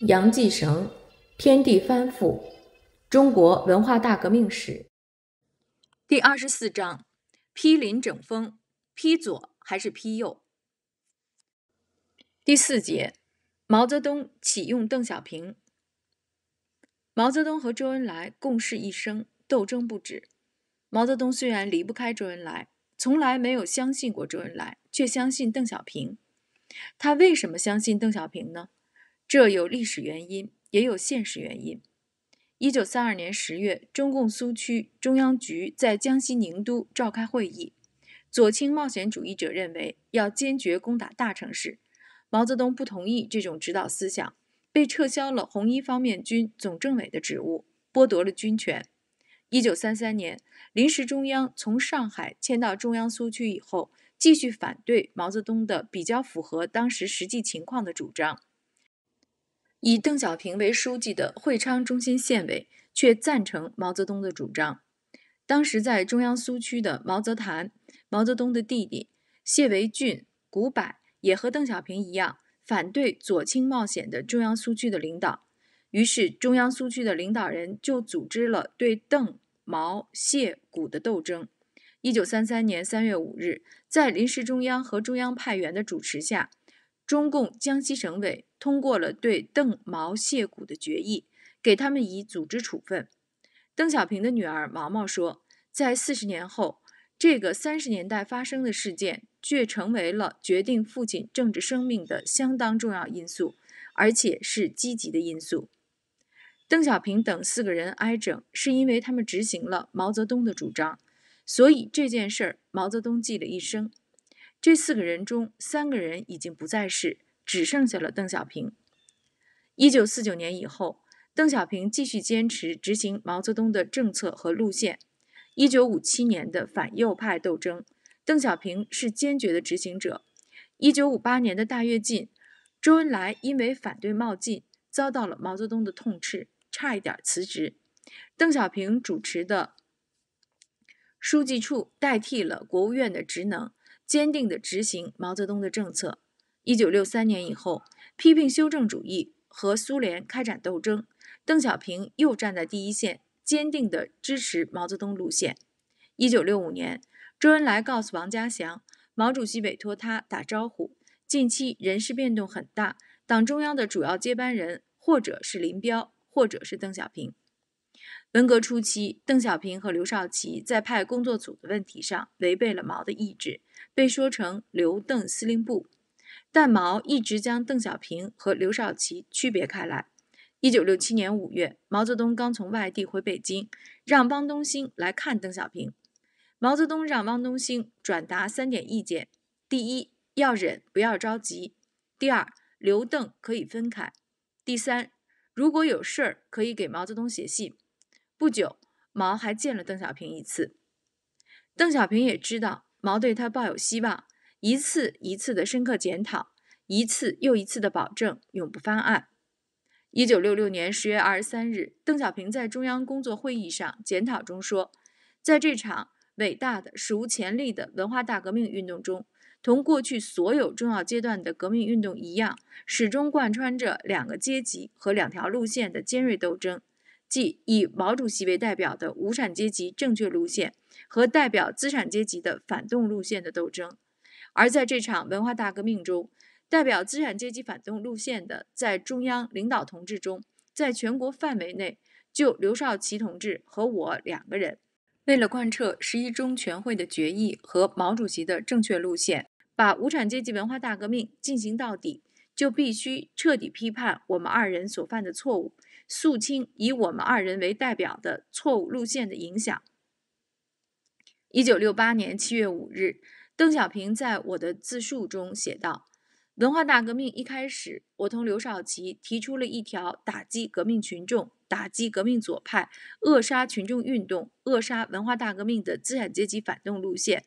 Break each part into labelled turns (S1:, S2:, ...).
S1: 杨继绳，《天地翻覆：中国文化大革命史》第二十四章，批林整风，批左还是批右？第四节，毛泽东启用邓小平。毛泽东和周恩来共事一生，斗争不止。毛泽东虽然离不开周恩来，从来没有相信过周恩来，却相信邓小平。他为什么相信邓小平呢？这有历史原因，也有现实原因。一九三二年十月，中共苏区中央局在江西宁都召开会议，左倾冒险主义者认为要坚决攻打大城市，毛泽东不同意这种指导思想，被撤销了红一方面军总政委的职务，剥夺了军权。一九三三年，临时中央从上海迁到中央苏区以后，继续反对毛泽东的比较符合当时实际情况的主张。以邓小平为书记的会昌中心县委却赞成毛泽东的主张。当时在中央苏区的毛泽潭、毛泽东的弟弟谢维俊、古柏也和邓小平一样反对左倾冒险的中央苏区的领导。于是中央苏区的领导人就组织了对邓、毛、谢、古的斗争。一九三三年三月五日，在临时中央和中央派员的主持下，中共江西省委。通过了对邓毛谢谷的决议，给他们以组织处分。邓小平的女儿毛毛说，在四十年后，这个三十年代发生的事件却成为了决定父亲政治生命的相当重要因素，而且是积极的因素。邓小平等四个人挨整，是因为他们执行了毛泽东的主张，所以这件事儿毛泽东记了一生。这四个人中，三个人已经不在世。只剩下了邓小平。一九四九年以后，邓小平继续坚持执行毛泽东的政策和路线。一九五七年的反右派斗争，邓小平是坚决的执行者。一九五八年的大跃进，周恩来因为反对冒进，遭到了毛泽东的痛斥，差一点辞职。邓小平主持的书记处代替了国务院的职能，坚定地执行毛泽东的政策。一九六三年以后，批评修正主义和苏联开展斗争，邓小平又站在第一线，坚定地支持毛泽东路线。一九六五年，周恩来告诉王家祥，毛主席委托他打招呼，近期人事变动很大，党中央的主要接班人或者是林彪，或者是邓小平。文革初期，邓小平和刘少奇在派工作组的问题上违背了毛的意志，被说成“刘邓司令部”。但毛一直将邓小平和刘少奇区别开来。一九六七年五月，毛泽东刚从外地回北京，让汪东兴来看邓小平。毛泽东让汪东兴转达三点意见：第一，要忍，不要着急；第二，刘邓可以分开；第三，如果有事儿，可以给毛泽东写信。不久，毛还见了邓小平一次。邓小平也知道毛对他抱有希望。一次一次的深刻检讨，一次又一次的保证永不翻案。一九六六年十月二十三日，邓小平在中央工作会议上检讨中说：“在这场伟大的、史无前例的文化大革命运动中，同过去所有重要阶段的革命运动一样，始终贯穿着两个阶级和两条路线的尖锐斗争，即以毛主席为代表的无产阶级正确路线和代表资产阶级的反动路线的斗争。”而在这场文化大革命中，代表资产阶级反动路线的，在中央领导同志中，在全国范围内就刘少奇同志和我两个人。为了贯彻十一中全会的决议和毛主席的正确路线，把无产阶级文化大革命进行到底，就必须彻底批判我们二人所犯的错误，肃清以我们二人为代表的错误路线的影响。一九六八年七月五日。邓小平在我的自述中写道：“文化大革命一开始，我同刘少奇提出了一条打击革命群众、打击革命左派、扼杀群众运动、扼杀文化大革命的资产阶级反动路线。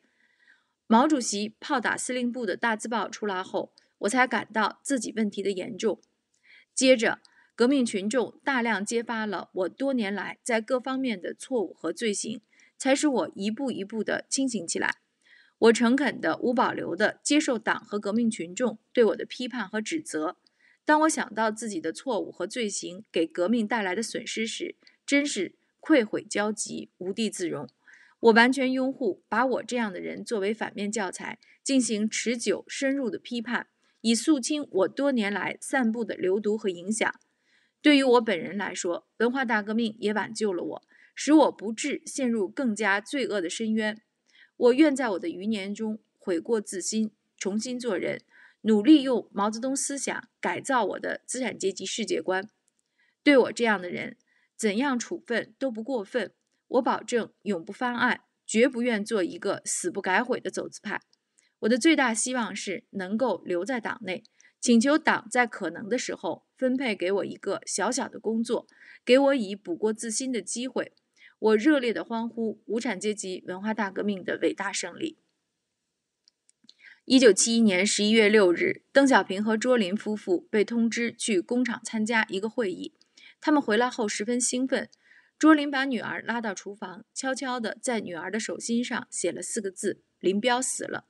S1: 毛主席炮打司令部的大字报出来后，我才感到自己问题的严重。接着，革命群众大量揭发了我多年来在各方面的错误和罪行，才使我一步一步的清醒起来。”我诚恳地、无保留地接受党和革命群众对我的批判和指责。当我想到自己的错误和罪行给革命带来的损失时，真是愧悔交集、无地自容。我完全拥护把我这样的人作为反面教材，进行持久、深入的批判，以肃清我多年来散布的流毒和影响。对于我本人来说，文化大革命也挽救了我，使我不致陷入更加罪恶的深渊。我愿在我的余年中悔过自新，重新做人，努力用毛泽东思想改造我的资产阶级世界观。对我这样的人，怎样处分都不过分。我保证永不翻案，绝不愿做一个死不改悔的走资派。我的最大希望是能够留在党内，请求党在可能的时候分配给我一个小小的工作，给我以补过自新的机会。我热烈的欢呼无产阶级文化大革命的伟大胜利。一九七一年十一月六日，邓小平和卓林夫妇被通知去工厂参加一个会议。他们回来后十分兴奋，卓林把女儿拉到厨房，悄悄地在女儿的手心上写了四个字：“林彪死了。”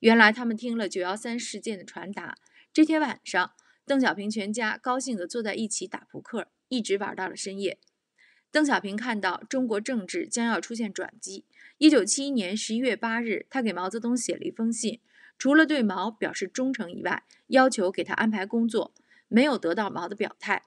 S1: 原来他们听了“九幺三”事件的传达。这天晚上，邓小平全家高兴地坐在一起打扑克，一直玩到了深夜。邓小平看到中国政治将要出现转机。一九七一年十一月八日，他给毛泽东写了一封信，除了对毛表示忠诚以外，要求给他安排工作，没有得到毛的表态。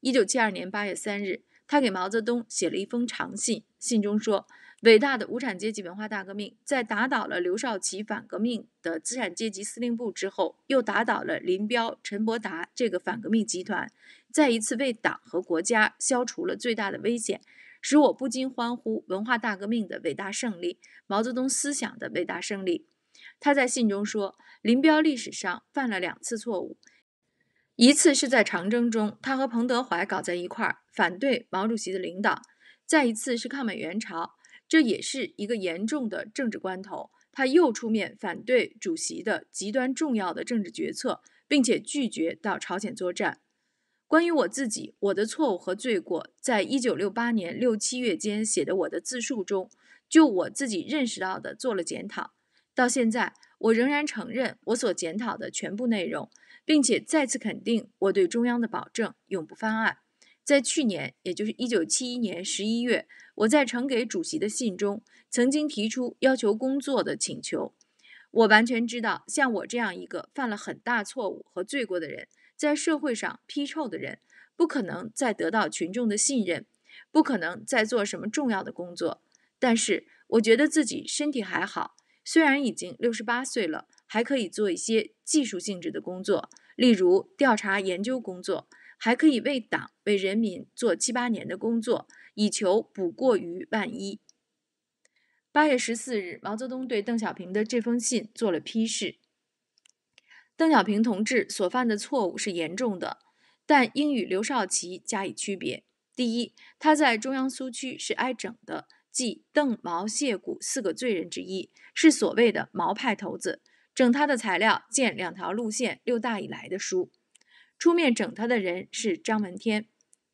S1: 一九七二年八月三日，他给毛泽东写了一封长信，信中说。伟大的无产阶级文化大革命，在打倒了刘少奇反革命的资产阶级司令部之后，又打倒了林彪、陈伯达这个反革命集团，再一次为党和国家消除了最大的危险，使我不禁欢呼文化大革命的伟大胜利，毛泽东思想的伟大胜利。他在信中说，林彪历史上犯了两次错误，一次是在长征中，他和彭德怀搞在一块儿，反对毛主席的领导；再一次是抗美援朝。这也是一个严重的政治关头，他又出面反对主席的极端重要的政治决策，并且拒绝到朝鲜作战。关于我自己，我的错误和罪过，在一九六八年六七月间写的我的自述中，就我自己认识到的做了检讨。到现在，我仍然承认我所检讨的全部内容，并且再次肯定我对中央的保证，永不翻案。在去年，也就是一九七一年十一月，我在呈给主席的信中，曾经提出要求工作的请求。我完全知道，像我这样一个犯了很大错误和罪过的人，在社会上批臭的人，不可能再得到群众的信任，不可能再做什么重要的工作。但是，我觉得自己身体还好，虽然已经六十八岁了，还可以做一些技术性质的工作，例如调查研究工作。还可以为党为人民做七八年的工作，以求补过于万一。八月十四日，毛泽东对邓小平的这封信做了批示。邓小平同志所犯的错误是严重的，但应与刘少奇加以区别。第一，他在中央苏区是挨整的，即邓毛谢古四个罪人之一，是所谓的“毛派头子”。整他的材料见《两条路线》《六大以来》的书。出面整他的人是张闻天。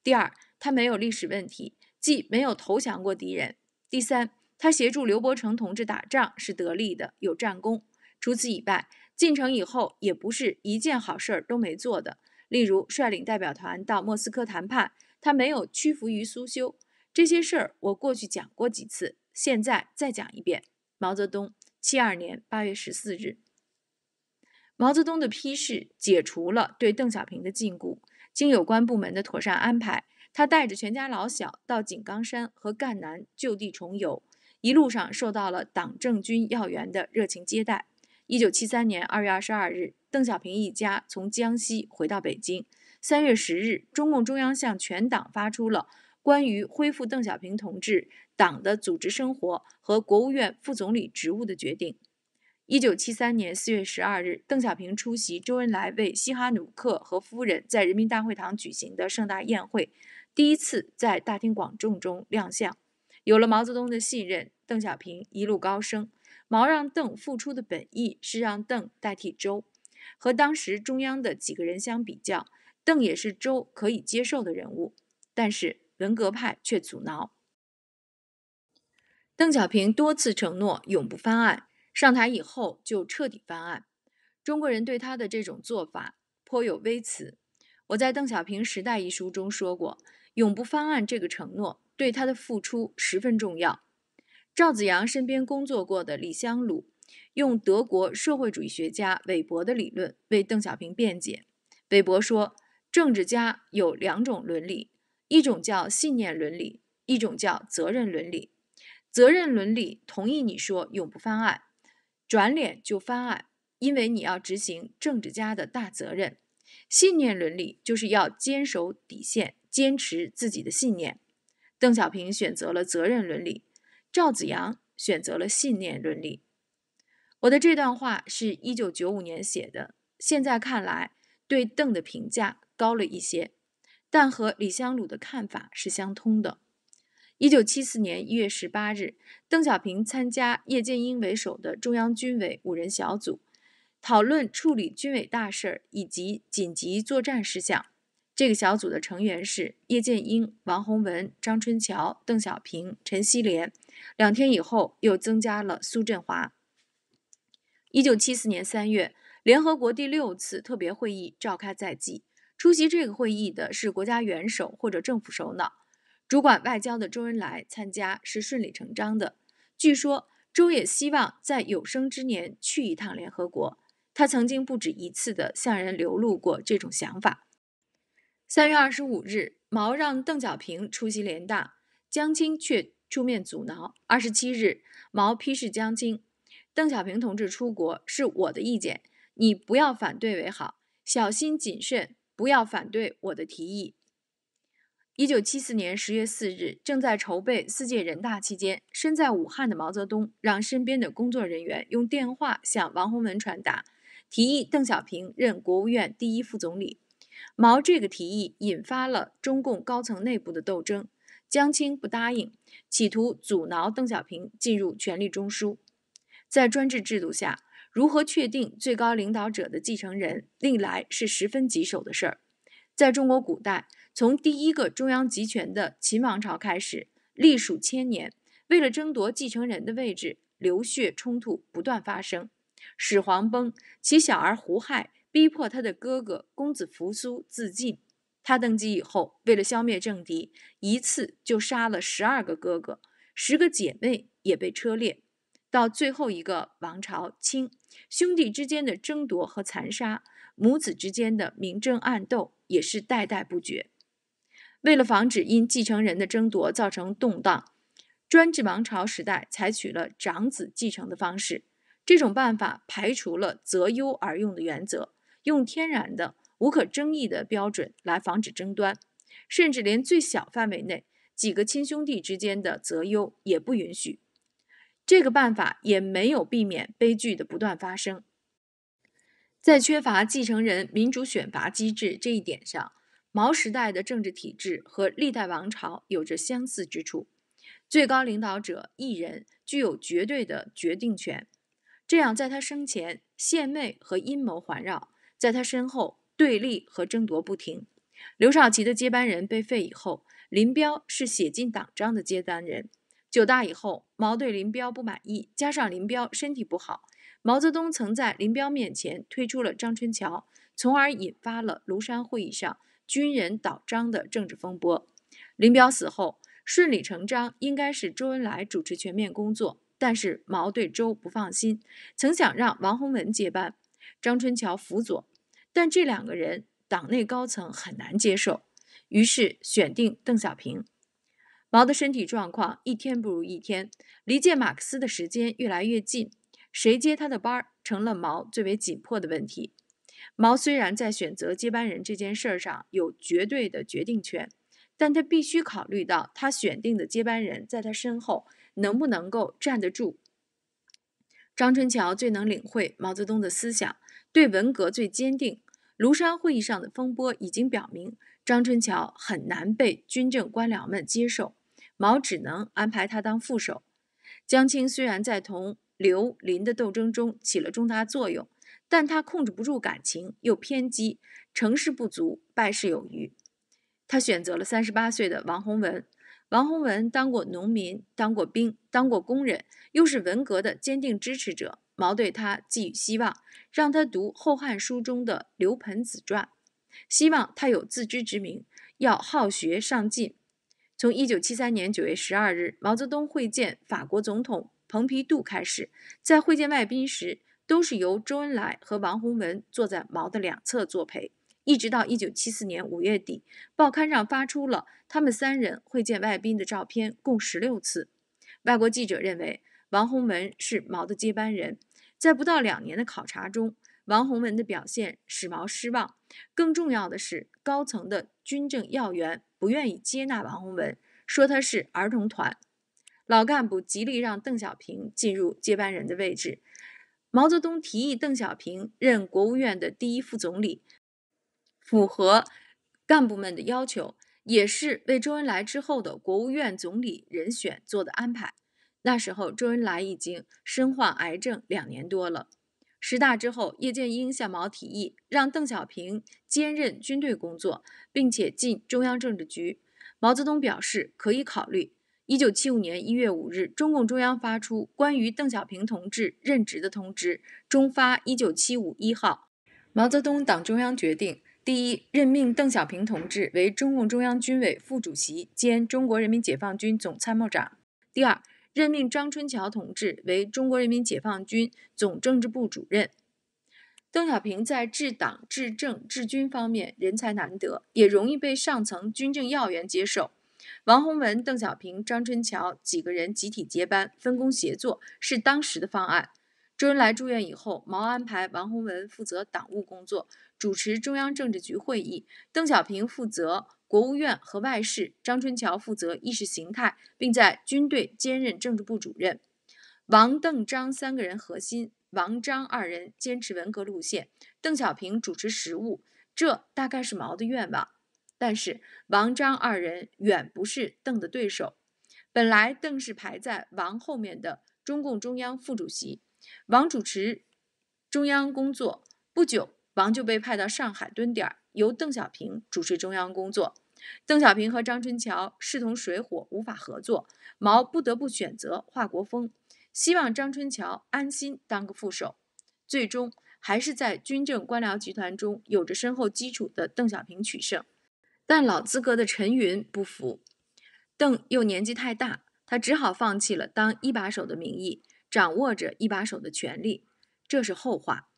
S1: 第二，他没有历史问题，既没有投降过敌人。第三，他协助刘伯承同志打仗是得力的，有战功。除此以外，进城以后也不是一件好事儿都没做的。例如，率领代表团到莫斯科谈判，他没有屈服于苏修。这些事儿我过去讲过几次，现在再讲一遍。毛泽东，七二年八月十四日。毛泽东的批示解除了对邓小平的禁锢，经有关部门的妥善安排，他带着全家老小到井冈山和赣南就地重游，一路上受到了党政军要员的热情接待。一九七三年二月二十二日，邓小平一家从江西回到北京。三月十日，中共中央向全党发出了关于恢复邓小平同志党的组织生活和国务院副总理职务的决定。一九七三年四月十二日，邓小平出席周恩来为西哈努克和夫人在人民大会堂举行的盛大宴会，第一次在大庭广众中亮相。有了毛泽东的信任，邓小平一路高升。毛让邓复出的本意是让邓代替周，和当时中央的几个人相比较，邓也是周可以接受的人物。但是文革派却阻挠。邓小平多次承诺永不翻案。上台以后就彻底翻案，中国人对他的这种做法颇有微词。我在《邓小平时代》一书中说过，永不翻案这个承诺对他的付出十分重要。赵子阳身边工作过的李香鲁用德国社会主义学家韦伯的理论为邓小平辩解。韦伯说，政治家有两种伦理，一种叫信念伦理，一种叫责任伦理。责任伦理同意你说永不翻案。转脸就翻案，因为你要执行政治家的大责任。信念伦理就是要坚守底线，坚持自己的信念。邓小平选择了责任伦理，赵子阳选择了信念伦理。我的这段话是一九九五年写的，现在看来对邓的评价高了一些，但和李香鲁的看法是相通的。一九七四年一月十八日，邓小平参加叶剑英为首的中央军委五人小组，讨论处理军委大事儿以及紧急作战事项。这个小组的成员是叶剑英、王洪文、张春桥、邓小平、陈锡联。两天以后，又增加了苏振华。一九七四年三月，联合国第六次特别会议召开在即，出席这个会议的是国家元首或者政府首脑。主管外交的周恩来参加是顺理成章的。据说周也希望在有生之年去一趟联合国，他曾经不止一次地向人流露过这种想法。三月二十五日，毛让邓小平出席联大，江青却出面阻挠。二十七日，毛批示江青：“邓小平同志出国是我的意见，你不要反对为好，小心谨慎，不要反对我的提议。”一九七四年十月四日，正在筹备四届人大期间，身在武汉的毛泽东让身边的工作人员用电话向王洪文传达，提议邓小平任国务院第一副总理。毛这个提议引发了中共高层内部的斗争，江青不答应，企图阻挠邓小平进入权力中枢。在专制制度下，如何确定最高领导者的继承人，历来是十分棘手的事儿。在中国古代，从第一个中央集权的秦王朝开始，历数千年，为了争夺继承人的位置，流血冲突不断发生。始皇崩，其小儿胡亥逼迫他的哥哥公子扶苏自尽。他登基以后，为了消灭政敌，一次就杀了十二个哥哥，十个姐妹也被车裂。到最后一个王朝清，兄弟之间的争夺和残杀。母子之间的明争暗斗也是代代不绝。为了防止因继承人的争夺造成动荡，专制王朝时代采取了长子继承的方式。这种办法排除了择优而用的原则，用天然的无可争议的标准来防止争端，甚至连最小范围内几个亲兄弟之间的择优也不允许。这个办法也没有避免悲剧的不断发生。在缺乏继承人民主选拔机制这一点上，毛时代的政治体制和历代王朝有着相似之处。最高领导者一人具有绝对的决定权，这样在他生前献媚和阴谋环绕，在他身后对立和争夺不停。刘少奇的接班人被废以后，林彪是写进党章的接班人。九大以后，毛对林彪不满意，加上林彪身体不好。毛泽东曾在林彪面前推出了张春桥，从而引发了庐山会议上军人倒张的政治风波。林彪死后，顺理成章应该是周恩来主持全面工作，但是毛对周不放心，曾想让王洪文接班，张春桥辅佐，但这两个人党内高层很难接受，于是选定邓小平。毛的身体状况一天不如一天，离见马克思的时间越来越近。谁接他的班儿成了毛最为紧迫的问题。毛虽然在选择接班人这件事儿上有绝对的决定权，但他必须考虑到他选定的接班人在他身后能不能够站得住。张春桥最能领会毛泽东的思想，对文革最坚定。庐山会议上的风波已经表明，张春桥很难被军政官僚们接受，毛只能安排他当副手。江青虽然在同刘林的斗争中起了重大作用，但他控制不住感情，又偏激，成事不足，败事有余。他选择了三十八岁的王洪文。王洪文当过农民，当过兵，当过工人，又是文革的坚定支持者。毛对他寄予希望，让他读《后汉书》中的刘盆子传，希望他有自知之明，要好学上进。从一九七三年九月十二日，毛泽东会见法国总统。蓬皮杜开始在会见外宾时，都是由周恩来和王洪文坐在毛的两侧作陪，一直到一九七四年五月底，报刊上发出了他们三人会见外宾的照片，共十六次。外国记者认为王洪文是毛的接班人，在不到两年的考察中，王洪文的表现使毛失望。更重要的是，高层的军政要员不愿意接纳王洪文，说他是儿童团。老干部极力让邓小平进入接班人的位置。毛泽东提议邓小平任国务院的第一副总理，符合干部们的要求，也是为周恩来之后的国务院总理人选做的安排。那时候周恩来已经身患癌症两年多了。十大之后，叶剑英向毛提议让邓小平兼任军队工作，并且进中央政治局。毛泽东表示可以考虑。一九七五年一月五日，中共中央发出关于邓小平同志任职的通知，中发一九七五一号。毛泽东党中央决定：第一，任命邓小平同志为中共中央军委副主席兼中国人民解放军总参谋长；第二，任命张春桥同志为中国人民解放军总政治部主任。邓小平在治党、治政、治军方面人才难得，也容易被上层军政要员接受。王洪文、邓小平、张春桥几个人集体接班，分工协作是当时的方案。周恩来住院以后，毛安排王洪文负责党务工作，主持中央政治局会议；邓小平负责国务院和外事；张春桥负责意识形态，并在军队兼任政治部主任。王、邓、张三个人核心，王、张二人坚持文革路线，邓小平主持实务，这大概是毛的愿望。但是王张二人远不是邓的对手。本来邓是排在王后面的中共中央副主席，王主持中央工作。不久，王就被派到上海蹲点，由邓小平主持中央工作。邓小平和张春桥势同水火，无法合作。毛不得不选择华国锋，希望张春桥安心当个副手。最终，还是在军政官僚集团中有着深厚基础的邓小平取胜。但老资格的陈云不服，邓又年纪太大，他只好放弃了当一把手的名义，掌握着一把手的权利。这是后话。